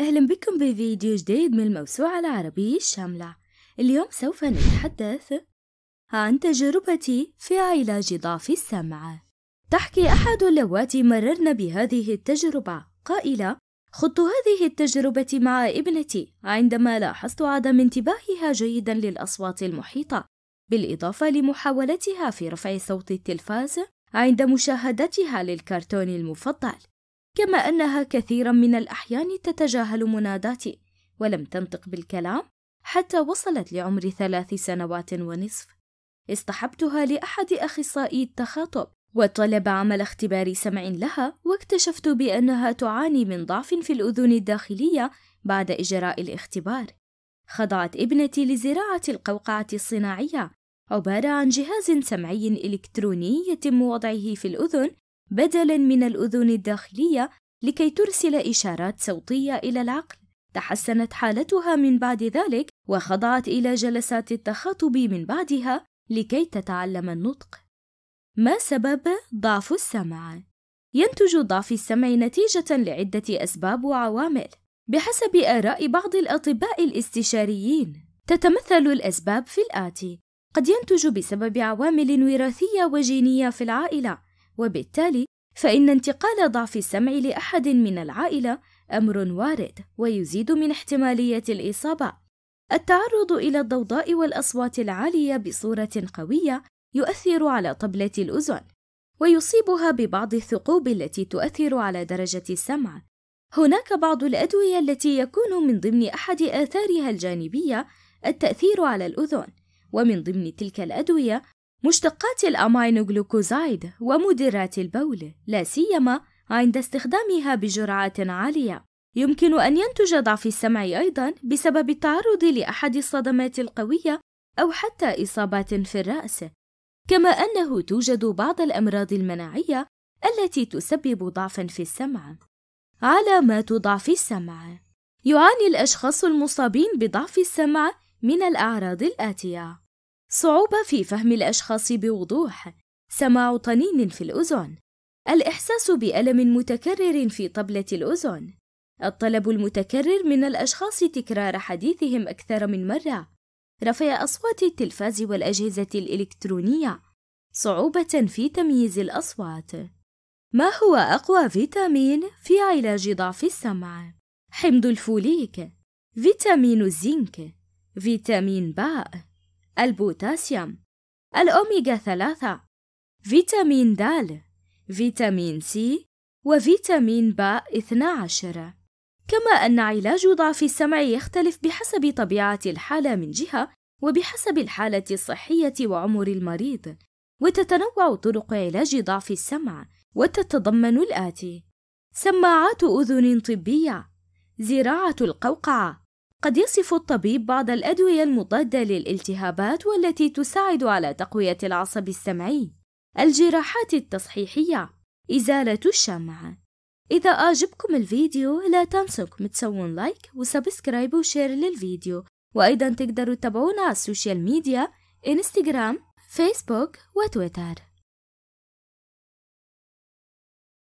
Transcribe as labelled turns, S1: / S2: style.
S1: أهلا بكم بفيديو جديد من الموسوعة العربية الشاملة اليوم سوف نتحدث عن تجربتي في علاج ضعف السمع تحكي أحد اللواتي مررن بهذه التجربة قائلة خضت هذه التجربة مع ابنتي عندما لاحظت عدم انتباهها جيدا للأصوات المحيطة بالإضافة لمحاولتها في رفع صوت التلفاز عند مشاهدتها للكرتون المفضل كما أنها كثيرا من الأحيان تتجاهل مناداتي ولم تنطق بالكلام حتى وصلت لعمر ثلاث سنوات ونصف اصطحبتها لأحد أخصائي التخاطب وطلب عمل اختبار سمع لها واكتشفت بأنها تعاني من ضعف في الأذن الداخلية بعد إجراء الاختبار خضعت ابنتي لزراعة القوقعة الصناعية عبارة عن جهاز سمعي إلكتروني يتم وضعه في الأذن بدلاً من الأذن الداخلية لكي ترسل إشارات صوتية إلى العقل. تحسنت حالتها من بعد ذلك وخضعت إلى جلسات التخاطب من بعدها لكي تتعلم النطق. ما سبب ضعف السمع؟ ينتج ضعف السمع نتيجة لعدة أسباب وعوامل، بحسب آراء بعض الأطباء الاستشاريين. تتمثل الأسباب في الآتي: قد ينتج بسبب عوامل وراثية وجينية في العائلة، وبالتالي فإن انتقال ضعف السمع لأحد من العائلة أمر وارد ويزيد من احتمالية الإصابة. التعرض إلى الضوضاء والأصوات العالية بصورة قوية يؤثر على طبلة الأذن، ويصيبها ببعض الثقوب التي تؤثر على درجة السمع. هناك بعض الأدوية التي يكون من ضمن أحد آثارها الجانبية التأثير على الأذن، ومن ضمن تلك الأدوية مشتقات الأمينوغلوكوزايد ومدرات البول لا سيما عند استخدامها بجرعات عالية يمكن أن ينتج ضعف السمع أيضا بسبب التعرض لأحد الصدمات القوية أو حتى إصابات في الرأس كما أنه توجد بعض الأمراض المناعية التي تسبب ضعفا في السمع علامات ضعف السمع يعاني الأشخاص المصابين بضعف السمع من الأعراض الآتية صعوبة في فهم الأشخاص بوضوح، سماع طنين في الأذن، الإحساس بألم متكرر في طبلة الأذن، الطلب المتكرر من الأشخاص تكرار حديثهم أكثر من مرة، رفع أصوات التلفاز والأجهزة الإلكترونية، صعوبة في تمييز الأصوات. ما هو أقوى فيتامين في علاج ضعف السمع؟ حمض الفوليك، فيتامين الزنك، فيتامين باء. البوتاسيوم الأوميغا 3 فيتامين د فيتامين سي وفيتامين ب 12 كما أن علاج ضعف السمع يختلف بحسب طبيعة الحالة من جهة وبحسب الحالة الصحية وعمر المريض وتتنوع طرق علاج ضعف السمع وتتضمن الآتي سماعات أذن طبية زراعة القوقعة قد يصف الطبيب بعض الأدوية المضادة للالتهابات والتي تساعد على تقوية العصب السمعي، الجراحات التصحيحية، إزالة الشمع. إذا أعجبكم الفيديو لا تنسوكم تسوون لايك وسبسكرايب وشير للفيديو، وأيضا تقدروا تتابعونا على السوشيال ميديا إنستغرام، فيسبوك وتويتر.